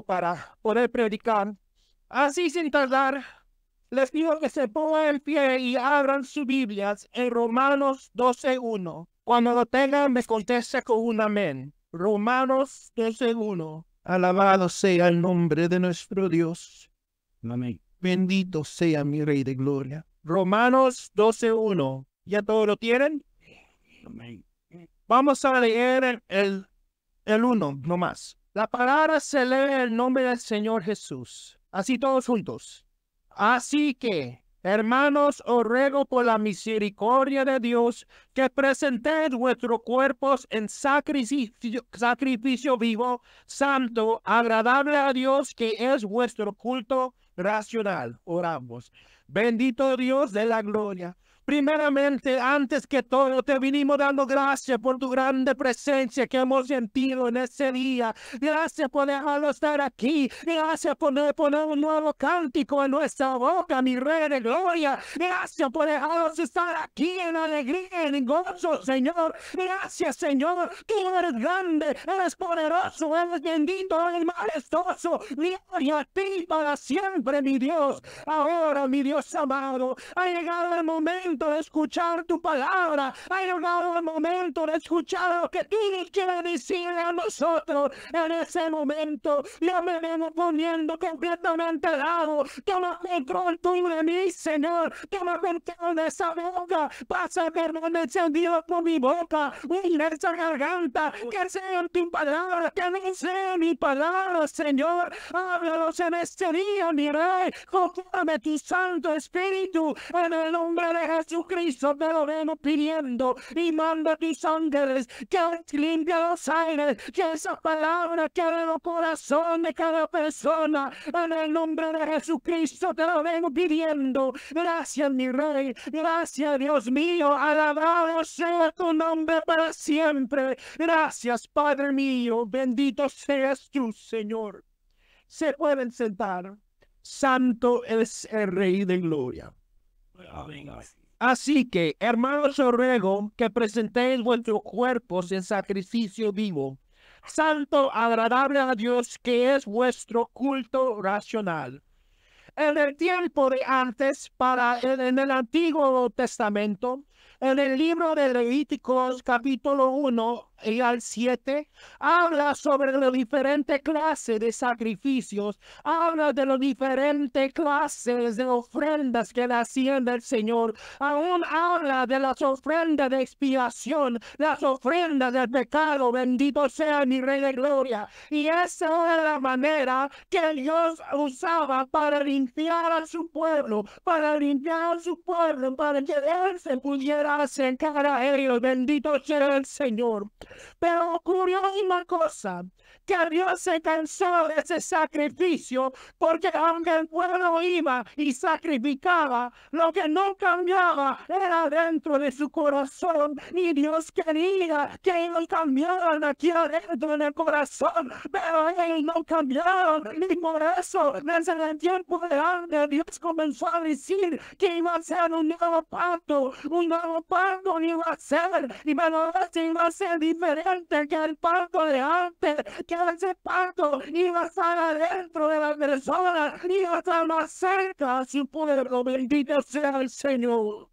para poder predicar. Así sin tardar, les pido que se pongan en pie y abran sus Biblias en Romanos 12.1. Cuando lo tengan, me contesta con un amén. Romanos 12.1. Alabado sea el nombre de nuestro Dios. Amén. Bendito sea mi Rey de Gloria. Romanos 12.1. ¿Ya todo lo tienen? Amén. Vamos a leer el, el, el nomás. La palabra se en el nombre del Señor Jesús. Así todos juntos. Así que, hermanos, os ruego por la misericordia de Dios que presentéis vuestros cuerpos en sacrificio, sacrificio vivo, santo, agradable a Dios, que es vuestro culto racional. Oramos. Bendito Dios de la gloria. Primeramente, antes que todo, te vinimos dando gracias por tu grande presencia que hemos sentido en ese día. Gracias por dejarlo estar aquí. Gracias por poner un nuevo cántico en nuestra boca, mi rey de gloria. Gracias por dejarnos estar aquí en alegría, en gozo, Señor. Gracias, Señor. Tú eres grande, eres poderoso, eres bendito, eres majestuoso. Gloria a ti para siempre, mi Dios. Ahora, mi Dios amado, ha llegado el momento de escuchar tu palabra. Ha llegado el momento de escuchar lo que tú que quieres decir a nosotros. En ese momento yo me vengo poniendo completamente al lado. Toma control tú de mí, Señor. Toma control de esa boca. Pasa perdón Dios por mi boca. Mira esa garganta. Que sea tu palabra. Que no sea mi palabra, Señor. Háblanos en este día, mi rey. tu santo espíritu. En el nombre de Jesús. Jesucristo te lo vengo pidiendo y manda tus ángeles que limpia los aires que esa palabra que el corazón de cada persona en el nombre de Jesucristo te lo vengo pidiendo gracias mi rey gracias Dios mío alabado sea tu nombre para siempre gracias Padre mío bendito seas tú Señor se pueden sentar santo es el rey de gloria Amén. Así que, hermanos, os ruego que presentéis vuestros cuerpos en sacrificio vivo, santo, agradable a Dios, que es vuestro culto racional. En el tiempo de antes, para en el Antiguo Testamento, en el libro de Levíticos capítulo 1 y al 7 habla sobre las diferentes clases de sacrificios, habla de las diferentes clases de ofrendas que le hacían del Señor, aún habla de las ofrendas de expiación, las ofrendas del pecado, bendito sea mi Rey de Gloria. Y esa es la manera que Dios usaba para limpiar a su pueblo, para limpiar a su pueblo, para que él se pudiera a ellos, bendito sea el Señor. Pero ocurrió una cosa, que Dios se cansó de ese sacrificio, porque aunque el pueblo iba y sacrificaba, lo que no cambiaba era dentro de su corazón, y Dios quería que ellos cambiaran aquí adentro en el corazón, pero ellos no cambiaron, y por eso, desde el tiempo de antes, Dios comenzó a decir que iba a ser un nuevo pacto, un nuevo pardo iba a ser, y valoraste iba a ser diferente que el parto de antes, que ese parto iba a estar adentro de la persona, iba a estar más cerca sin poderlo, bendito sea el Señor.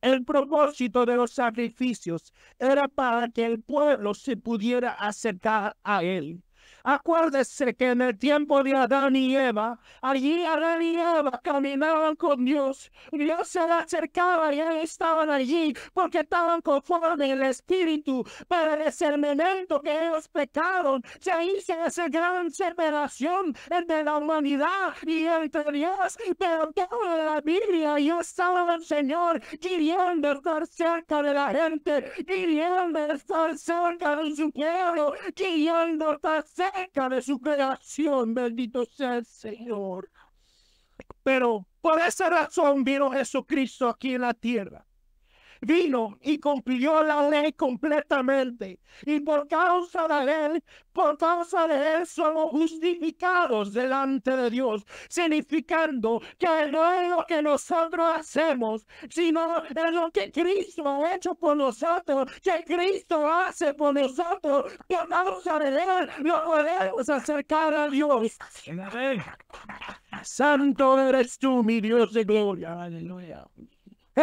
El propósito de los sacrificios era para que el pueblo se pudiera acercar a Él. Acuérdese que en el tiempo de Adán y Eva, allí Adán y Eva caminaban con Dios. Dios se le acercaba y ellos estaban allí porque estaban conforme el Espíritu. para en el que ellos pecaron, se hizo esa gran separación entre la humanidad y entre Dios. Pero toda la Biblia yo estaba el Señor queriendo estar cerca de la gente, queriendo estar cerca de su pueblo, queriendo estar cerca de su creación, bendito sea el Señor. Pero por esa razón vino Jesucristo aquí en la tierra vino y cumplió la ley completamente. Y por causa de él, por causa de él somos justificados delante de Dios, significando que no es lo que nosotros hacemos, sino es lo que Cristo ha hecho por nosotros, que Cristo hace por nosotros, por causa de él, nos podemos acercar a Dios. Santo eres tú, mi Dios de gloria. Aleluya.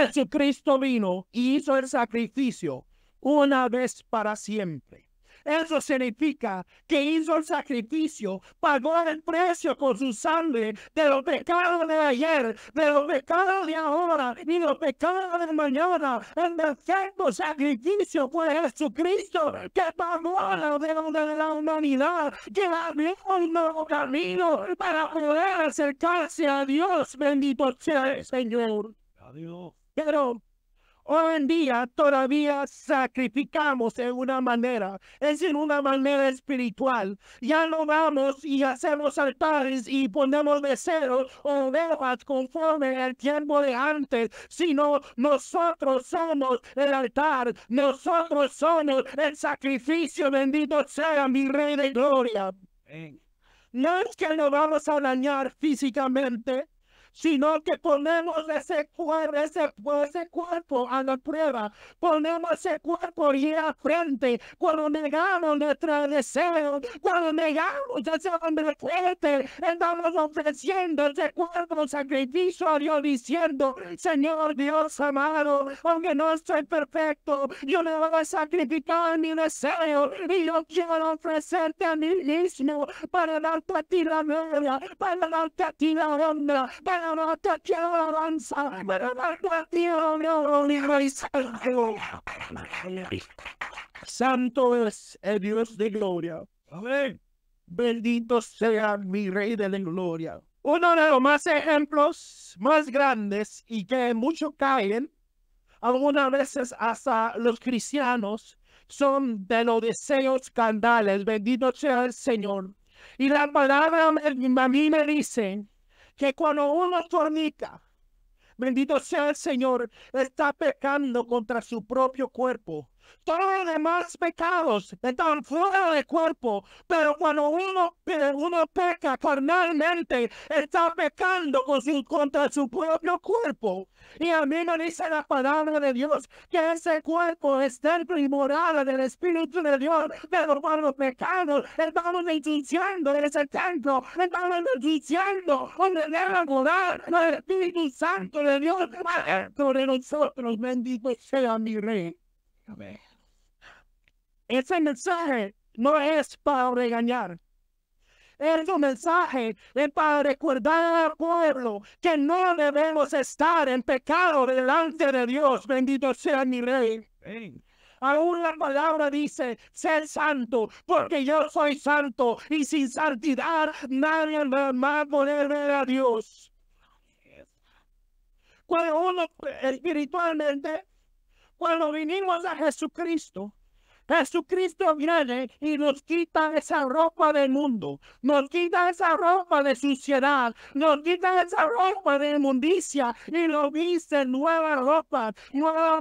Jesucristo vino y hizo el sacrificio una vez para siempre. Eso significa que hizo el sacrificio, pagó el precio con su sangre de los pecados de ayer, de los pecados de ahora y los pecados de mañana. El perfecto sacrificio fue Jesucristo que pagó la deuda de la humanidad, que abrió un nuevo camino para poder acercarse a Dios. Bendito sea el Señor. Adiós. Pero hoy en día todavía sacrificamos en una manera, es en una manera espiritual. Ya no vamos y hacemos altares y ponemos beceros o ovejas conforme el tiempo de antes, sino nosotros somos el altar, nosotros somos el sacrificio, bendito sea mi Rey de Gloria. No es que lo vamos a dañar físicamente, sino que ponemos ese cuerpo, ese, cuerpo a la prueba, ponemos ese cuerpo y a frente, cuando negamos nuestro deseo, cuando negamos ese hombre fuerte, estamos ofreciendo ese cuerpo sacrificio a diciendo, Señor Dios amado, aunque no soy perfecto, yo me voy a sacrificar mi deseo, y yo quiero ofrecerte a mí mismo para darte a ti la gloria, para darte a ti la honra, para Santo es el Dios de gloria. Bendito sea mi Rey de la gloria. Uno de los más ejemplos más grandes y que muchos caen, algunas veces hasta los cristianos, son de los deseos candales. Bendito sea el Señor. Y la palabra a mí me dice que cuando uno fornica, bendito sea el Señor, está pecando contra su propio cuerpo. Todos los demás pecados están fuera del cuerpo, pero cuando uno, uno peca carnalmente, está pecando con contra su propio cuerpo. Y a mí me dice la palabra de Dios que ese cuerpo es templo del Espíritu de Dios, pero cuando pecados estamos en ese templo, estamos ensuciando donde debe morar el Espíritu Santo de Dios, dentro de nosotros, bendito sea mi rey. Ese mensaje no es para regañar. Ese mensaje es para recordar al pueblo que no debemos estar en pecado delante de Dios. Bendito sea mi rey. Aún la palabra dice, ser santo, porque yo soy santo y sin santidad nadie va a poder ver a Dios. Cuando uno eh, espiritualmente cuando vinimos a Jesucristo, Jesucristo viene y nos quita esa ropa del mundo, nos quita esa ropa de suciedad, nos quita esa ropa de inmundicia y nos viste nueva ropa, nueva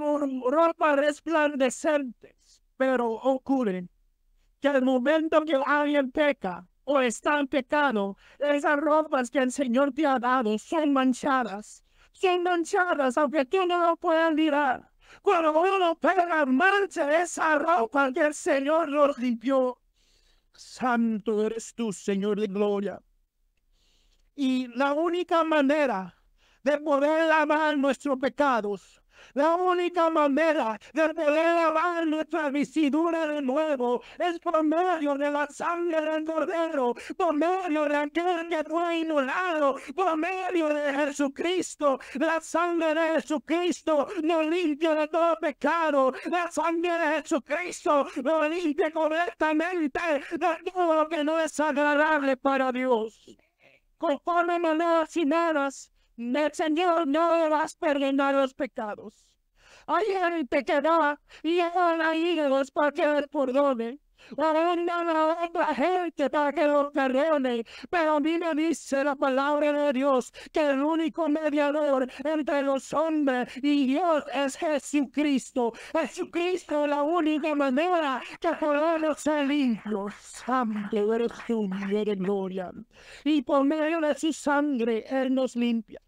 ropa resplandeciente. Pero ocurre que el momento que alguien peca o está en pecado, esas ropas que el Señor te ha dado son manchadas, son manchadas aunque tú no lo puedas mirar. Cuando uno pega mancha esa ropa que el Señor nos limpió. Santo eres tú, Señor de gloria. Y la única manera de poder lavar nuestros pecados la única manera de poder lavar nuestra vestidura de nuevo es por medio de la sangre del Cordero, por medio de aquel que fue inulado, por medio de Jesucristo. La sangre de Jesucristo nos limpia de todo pecado. La sangre de Jesucristo nos limpia correctamente de todo lo que no es agradable para Dios. Conforme maneras y el Señor no vas a los pecados. Hay gente que da y ahora hijos para que dónde perdone. la otra gente para que los perdone. Pero a mí me dice la palabra de Dios que el único mediador entre los hombres y Dios es Jesucristo. Jesucristo es la única manera que podemos salir Santo, eres de gloria. Y por medio de su sangre, Él nos limpia.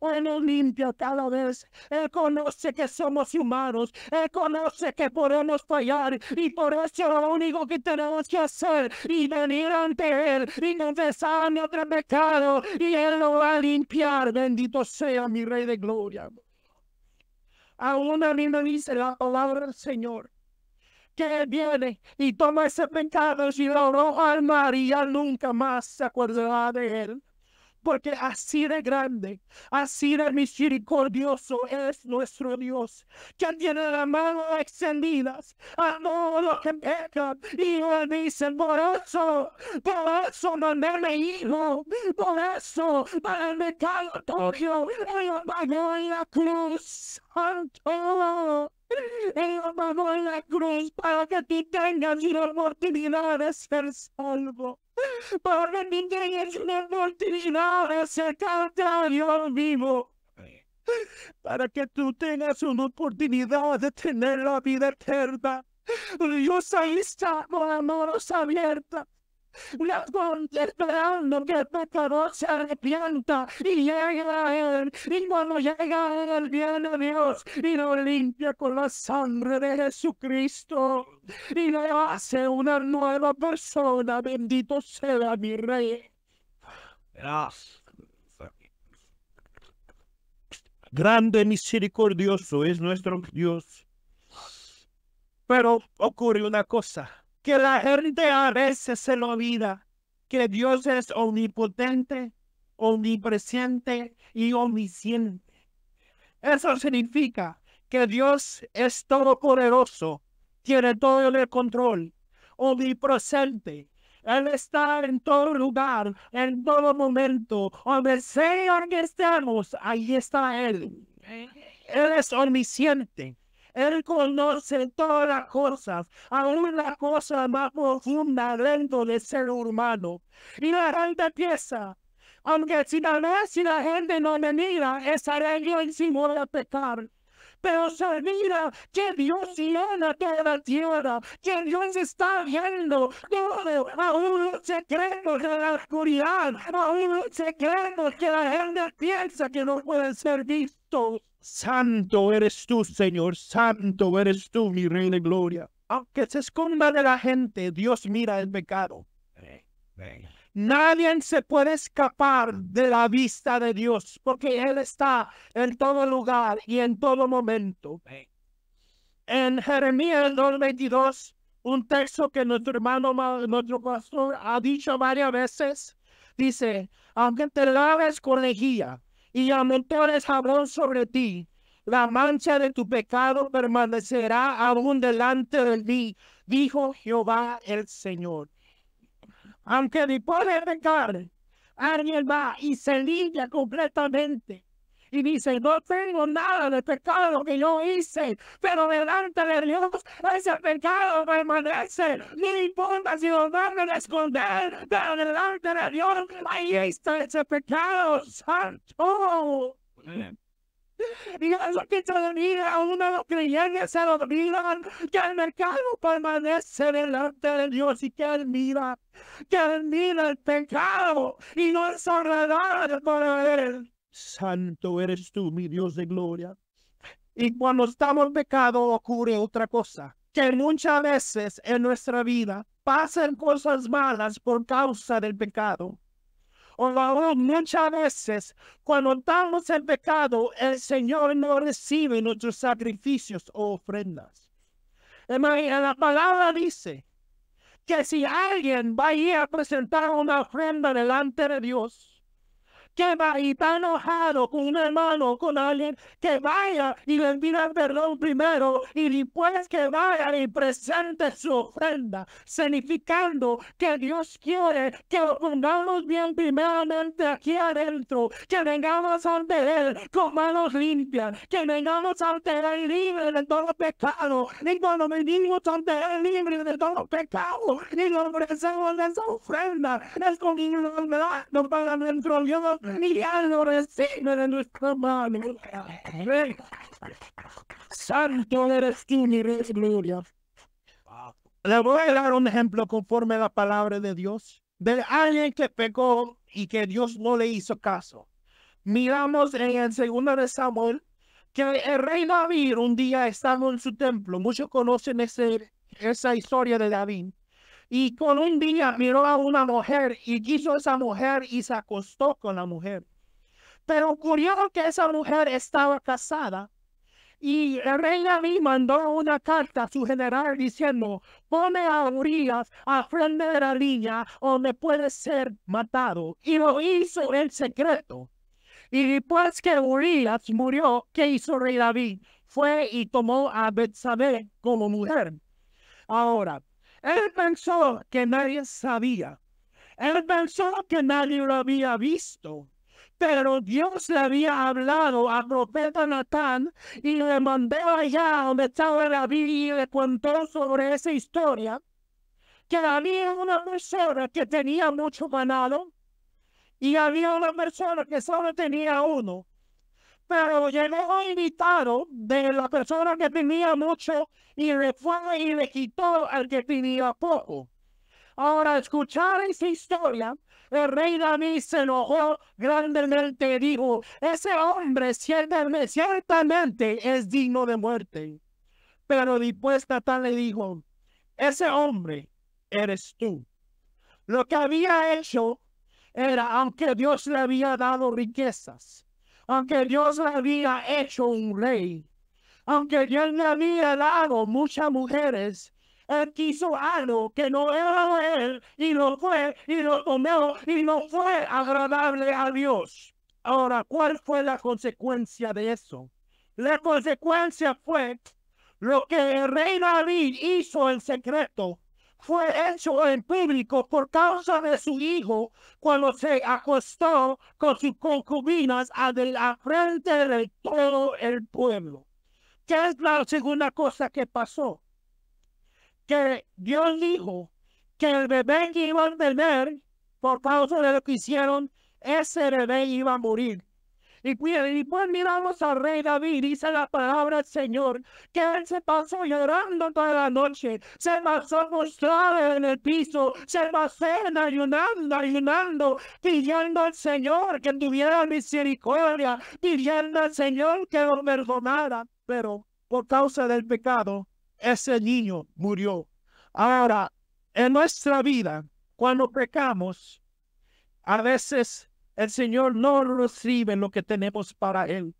Él nos limpia cada vez. Él conoce que somos humanos. Él conoce que podemos fallar. Y por eso lo único que tenemos que hacer y venir ante Él y confesar nuestro pecado. Y Él lo va a limpiar. Bendito sea mi Rey de Gloria. Aún a me dice la palabra del Señor que viene y toma ese pecado y lo arroja al mar y ya nunca más se acordará de él porque así de grande, así de misericordioso es nuestro Dios, que tiene las manos extendidas a todos los que pecan y me dicen, por eso, por eso mandarme hijo, por eso, para el pecado tuyo, ellos pagó en la cruz, santo. Él pagó en la cruz para que tú tengas la oportunidad de ser salvo. Por mi interés, una oportunidad de acercarte a Dios vivo. Para que tú tengas una oportunidad de tener la vida eterna. Yo con las manos abiertas. La esperando que el pecador se arrepienta y llega a él, y cuando llega él viene Dios y lo limpia con la sangre de Jesucristo y le hace una nueva persona. Bendito sea mi rey. Grande y misericordioso es nuestro Dios. Pero ocurre una cosa que la gente a veces se lo olvida, que Dios es omnipotente, omnipresente y omnisciente. Eso significa que Dios es todopoderoso, tiene todo el control, omnipresente. Él está en todo lugar, en todo momento, donde sea que estemos, ahí está Él. Él es omnisciente. Él conoce todas las cosas, aún la cosa más profunda dentro del ser humano. Y la gente pieza, aunque si la vez si la gente no me mira, estaré yo encima de pecar. Este pero se olvida que Dios llena toda tierra, que Dios está viendo todo, aún secretos de la oscuridad, aún secretos que la gente piensa que no pueden ser vistos. Santo eres tú, Señor, santo eres tú, mi Rey de Gloria. Aunque se esconda de la gente, Dios mira el pecado. Nadie se puede escapar de la vista de Dios porque Él está en todo lugar y en todo momento. En Jeremías 2.22, un texto que nuestro hermano, nuestro pastor ha dicho varias veces, dice, aunque te laves con lejía y amontores jabón sobre ti, la mancha de tu pecado permanecerá aún delante de ti, dijo Jehová el Señor aunque dispone de carne, alguien va y se limpia completamente. Y dice, no tengo nada de pecado que yo hice, pero delante de Dios ese pecado permanece. No importa si lo van a esconder, pero delante de Dios ahí está ese pecado santo. Y se que a uno de los creyentes se lo olvidan, que el mercado permanece delante de Dios y que Él mira, que Él mira el pecado y no es agradable para Él. Santo eres tú, mi Dios de gloria. Y cuando estamos pecado ocurre otra cosa, que muchas veces en nuestra vida pasan cosas malas por causa del pecado muchas veces, cuando damos el pecado, el Señor no recibe nuestros sacrificios o ofrendas. La palabra dice que si alguien va a ir a presentar una ofrenda delante de Dios, que va y está enojado con un hermano, con alguien, que vaya y le pida perdón primero y después que vaya y presente su ofrenda, significando que Dios quiere que lo pongamos bien primeramente aquí adentro, que vengamos ante Él con manos limpias, que vengamos ante Él libre de todo pecado, y cuando venimos ante Él libre de todo pecado, y lo ofrecemos esa ofrenda, es con nos para dentro Dios de nuestra Santo eres Le voy a dar un ejemplo conforme a la palabra de Dios. De alguien que pecó y que Dios no le hizo caso. Miramos en el segundo de Samuel que el rey David un día estaba en su templo. Muchos conocen esa historia de David. Y con un día miró a una mujer y quiso esa mujer y se acostó con la mujer. Pero ocurrió que esa mujer estaba casada y el rey David mandó una carta a su general diciendo, pone a Urias a frente de la línea me puede ser matado. Y lo hizo en secreto. Y después que Urias murió, ¿qué hizo rey David? Fue y tomó a Betsabé como mujer. Ahora, él pensó que nadie sabía. Él pensó que nadie lo había visto. Pero Dios le había hablado a profeta Natán y le mandó allá donde estaba David y le contó sobre esa historia. Que había una persona que tenía mucho ganado y había una persona que solo tenía uno pero llegó invitado de la persona que tenía mucho y le fue y le quitó al que tenía poco. Ahora, escuchar esa historia, el rey David se enojó grandemente y dijo, ese hombre ciertamente, es digno de muerte. Pero después Natán le dijo, ese hombre eres tú. Lo que había hecho era, aunque Dios le había dado riquezas, aunque Dios le había hecho un rey, aunque Dios le había dado muchas mujeres, él quiso algo que no era él y lo fue y lo comió y no fue agradable a Dios. Ahora, ¿cuál fue la consecuencia de eso? La consecuencia fue lo que el rey David hizo en secreto fue hecho en público por causa de su hijo cuando se acostó con sus concubinas a la frente de todo el pueblo. ¿Qué es la segunda cosa que pasó? Que Dios dijo que el bebé que iban a tener por causa de lo que hicieron, ese bebé iba a morir y pues miramos al rey David, dice la palabra del Señor, que él se pasó llorando toda la noche, se pasó mostrado en el piso, se pasó ayunando, ayunando, pidiendo al Señor que tuviera misericordia, pidiendo al Señor que lo perdonara, pero por causa del pecado, ese niño murió. Ahora, en nuestra vida, cuando pecamos, a veces el Señor no recibe lo que tenemos para Él.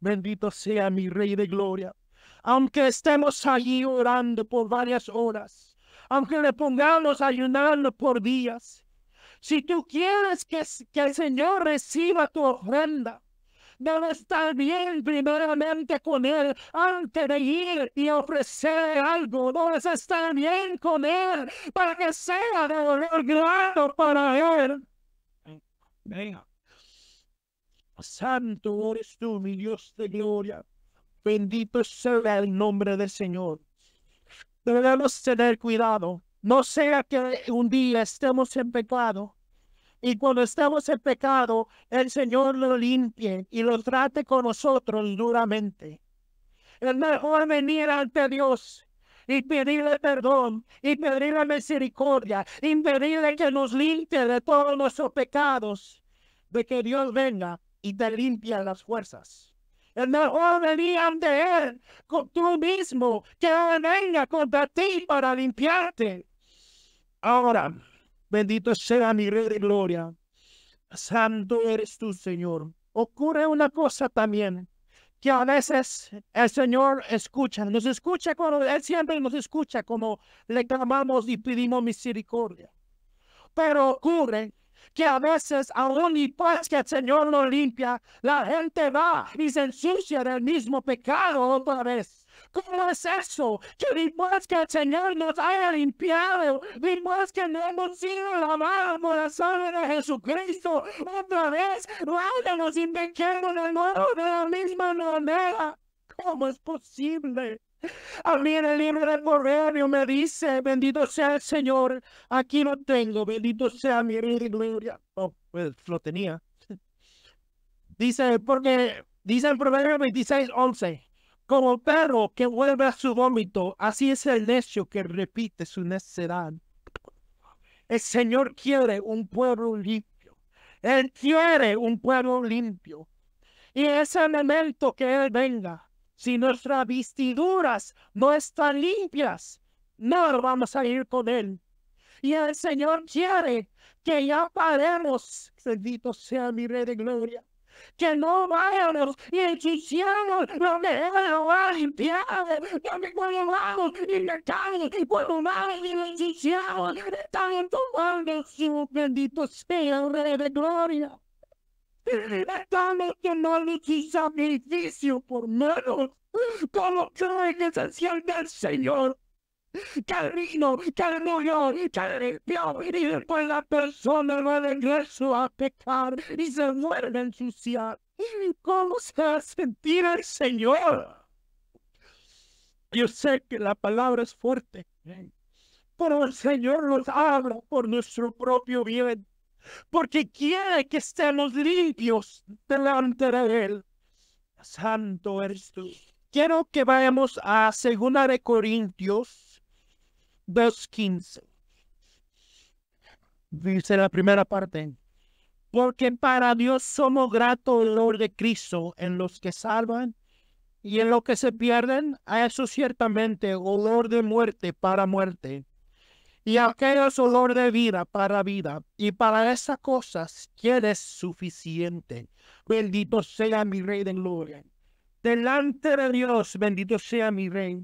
Bendito sea mi Rey de Gloria. Aunque estemos allí orando por varias horas, aunque le pongamos ayunar por días, si tú quieres que, el Señor reciba tu ofrenda, debe estar bien primeramente con Él antes de ir y ofrecer algo. Debes estar bien con Él para que sea de dolor grande para Él. Venga. Santo eres tú, mi Dios de gloria. Bendito sea el nombre del Señor. Debemos tener cuidado. No sea que un día estemos en pecado y cuando estemos en pecado, el Señor lo limpie y lo trate con nosotros duramente. Es mejor venir ante Dios y pedirle perdón y pedirle misericordia y pedirle que nos limpie de todos nuestros pecados, de que Dios venga y te limpia las fuerzas. El mejor venía de Él con tú mismo, que venga contra ti para limpiarte. Ahora, bendito sea mi rey de gloria. Santo eres tú, Señor. Ocurre una cosa también que a veces el Señor escucha, nos escucha cuando Él siempre nos escucha, como le clamamos y pedimos misericordia. Pero ocurre que a veces, aún y pues que el Señor no limpia, la gente va y se ensucia del mismo pecado otra vez. ¿Cómo es eso? Que después que el Señor nos haya limpiado, después que no hemos sido lavados por la sangre de Jesucristo, otra vez, vaya, nos inventemos de nuevo de la misma manera. ¿Cómo es posible? A mí en el libro del Correo me dice, bendito sea el Señor, aquí lo tengo, bendito sea mi gloria. Oh, pues lo tenía. Dice, porque, dice el Proverbio 26, 11, como perro que vuelve a su vómito, así es el necio que repite su necedad. El Señor quiere un pueblo limpio. Él quiere un pueblo limpio. Y es el que Él venga. Si nuestras vestiduras no están limpias, no vamos a ir con Él. Y el Señor quiere que ya paremos. Bendito sea mi Rey de Gloria que no vayan los hechiceros, no me dejan limpia, que me pueblo magos y mercados, y pueblo malo y hechiceros, están en tu mano, su bendito sea el rey de gloria. Estamos que no le sacrificio por menos, como creen esencial del Señor. Camino, camino, camino, y después la persona va de regreso a pecar y se vuelve a ensuciar. ¿Cómo se va a sentir el Señor? Yo sé que la palabra es fuerte, pero el Señor nos habla por nuestro propio bien, porque quiere que estemos limpios delante de Él. Santo eres tú. Quiero que vayamos a de Corintios 15. Dice la primera parte. Porque para Dios somos grato olor de Cristo en los que salvan y en los que se pierden, a eso ciertamente olor de muerte para muerte. Y es olor de vida para vida. Y para esas cosas es suficiente. Bendito sea mi Rey de gloria. Delante de Dios, bendito sea mi Rey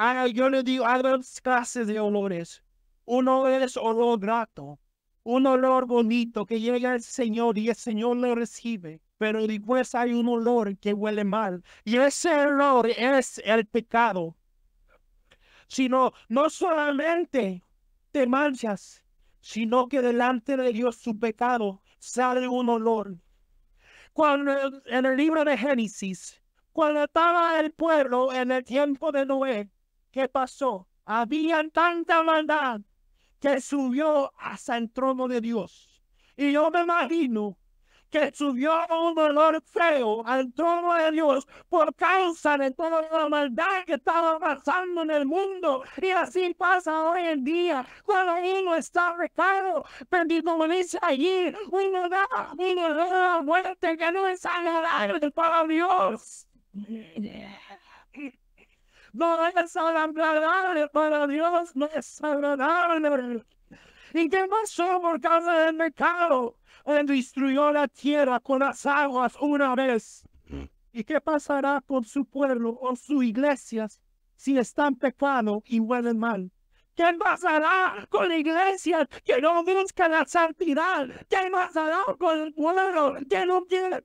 Ah, yo le digo, hay dos clases de olores. Uno es olor grato, un olor bonito que llega al Señor y el Señor lo recibe. Pero después hay un olor que huele mal. Y ese olor es el pecado. Sino, no solamente te manchas, sino que delante de Dios su pecado sale un olor. Cuando en el libro de Génesis, cuando estaba el pueblo en el tiempo de Noé, ¿Qué pasó? Había tanta maldad que subió hasta el trono de Dios. Y yo me imagino que subió un dolor feo al trono de Dios por causa de toda la maldad que estaba pasando en el mundo. Y así pasa hoy en día, cuando uno está recado, perdido como dice allí, uno da, uno muerte que no es agradable para Dios no es agradable para Dios, no es agradable. ¿Y qué pasó por causa del pecado? Él destruyó la tierra con las aguas una vez. ¿Y qué pasará con su pueblo o su iglesias si están pecando y huelen mal? ¿Qué pasará con la iglesia que no busca la santidad? ¿Qué pasará con el pueblo que no tiene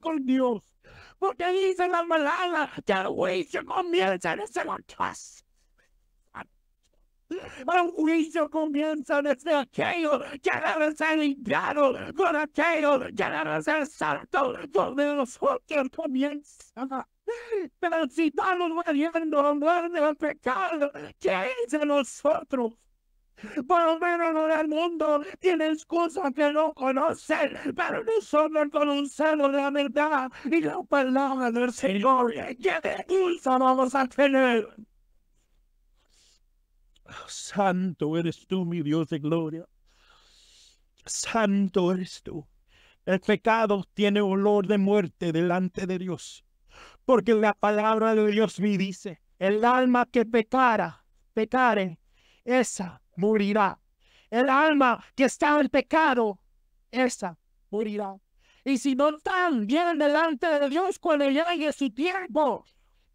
con Dios? porque dice la baladas que el juicio comienza desde este la casa. El juicio comienza desde aquello que debe ser limpiado, con aquello que debe ser santo, donde los juicios comienzan. Pero si estamos muriendo en del pecado, ¿qué es de nosotros? Por lo menos en el mundo tiene excusa que no conocen, pero no nosotros conocemos la verdad y la palabra del Señor. ¿Qué excusa vamos a tener? Santo eres tú, mi Dios de gloria. Santo eres tú. El pecado tiene olor de muerte delante de Dios. Porque la palabra de Dios me dice, el alma que pecara, pecare, esa morirá. El alma que está en pecado, esa morirá. Y si no están bien delante de Dios cuando llegue su tiempo,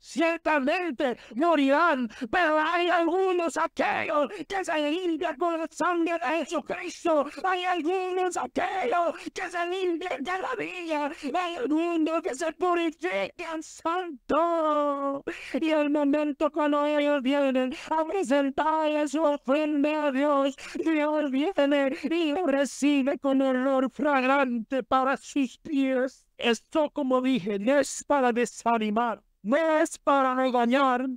Ciertamente morirán, pero hay algunos aquellos que se limpian con la sangre de Jesucristo. Hay algunos aquellos que se limpian de la vida. Hay algunos que se purifican santo. Y el momento cuando ellos vienen a presentar su ofrenda a Dios, Dios viene y lo recibe con olor fragrante para sus pies. Esto, como dije, no es para desanimar no es para engañar,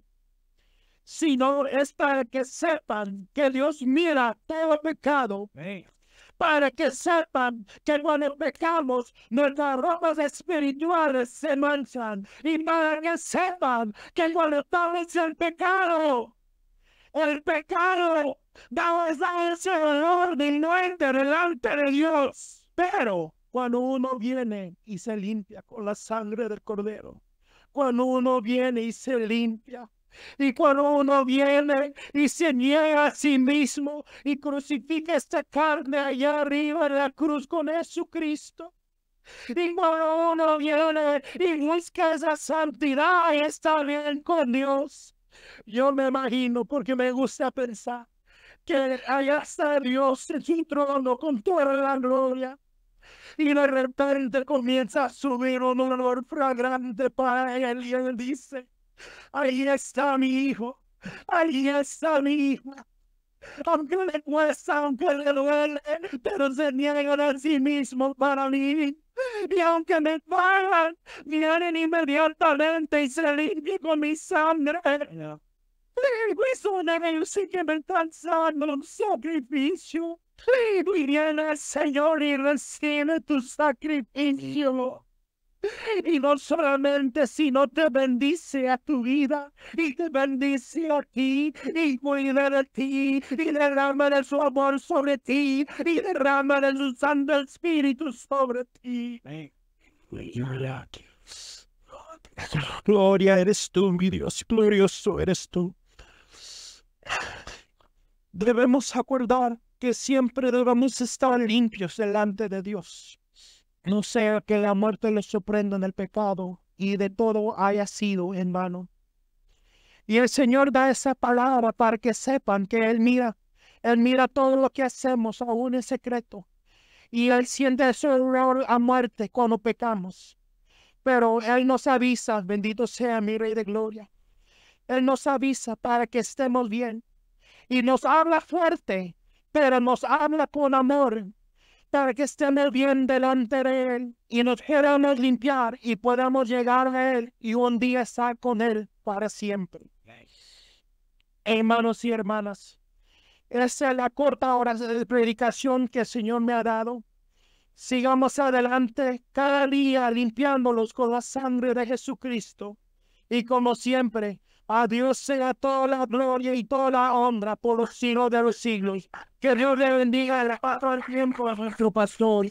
sino es para que sepan que Dios mira todo pecado. Para que sepan que cuando pecamos, nuestras ropas espirituales se manchan. Y para que sepan que cuando estamos el pecado, el pecado da ese dolor el delante de Dios. Pero cuando uno viene y se limpia con la sangre del Cordero, cuando uno viene y se limpia. Y cuando uno viene y se niega a sí mismo y crucifica esta carne allá arriba de la cruz con Jesucristo. Y cuando uno viene y busca esa santidad y está bien con Dios. Yo me imagino, porque me gusta pensar, que allá está Dios en su trono con toda la gloria y de repente comienza a subir un olor fragrante para él y él dice, ahí está mi hijo, ahí está mi hija. Aunque le cuesta, aunque le duele, pero se niegan a sí mismo para mí. Y aunque me pagan, vienen inmediatamente y se limpian con mi sangre. Perdóname, yo sé que me están dando un sacrificio. en el Señor, y recibe tu sacrificio. Y no solamente sino te bendice a tu vida, y te bendice a ti, y cuida de ti, y derrama de su amor sobre ti, y derrama de su santo espíritu sobre ti. Gloria eres tú, mi Dios, glorioso eres tú. Debemos acordar que siempre debemos estar limpios delante de Dios. No sea que la muerte les sorprenda en el pecado y de todo haya sido en vano. Y el Señor da esa palabra para que sepan que Él mira. Él mira todo lo que hacemos, aún en secreto. Y Él siente su error a muerte cuando pecamos. Pero Él nos avisa, bendito sea mi Rey de Gloria él nos avisa para que estemos bien. Y nos habla fuerte, pero nos habla con amor para que estemos bien delante de Él y nos queramos limpiar y podamos llegar a Él y un día estar con Él para siempre. Hermanos y hermanas, esa es la corta hora de predicación que el Señor me ha dado. Sigamos adelante cada día limpiándolos con la sangre de Jesucristo. Y como siempre, a Dios sea toda la gloria y toda la honra por los siglos de los siglos. Que Dios le bendiga el paz el tiempo a nuestro pastor.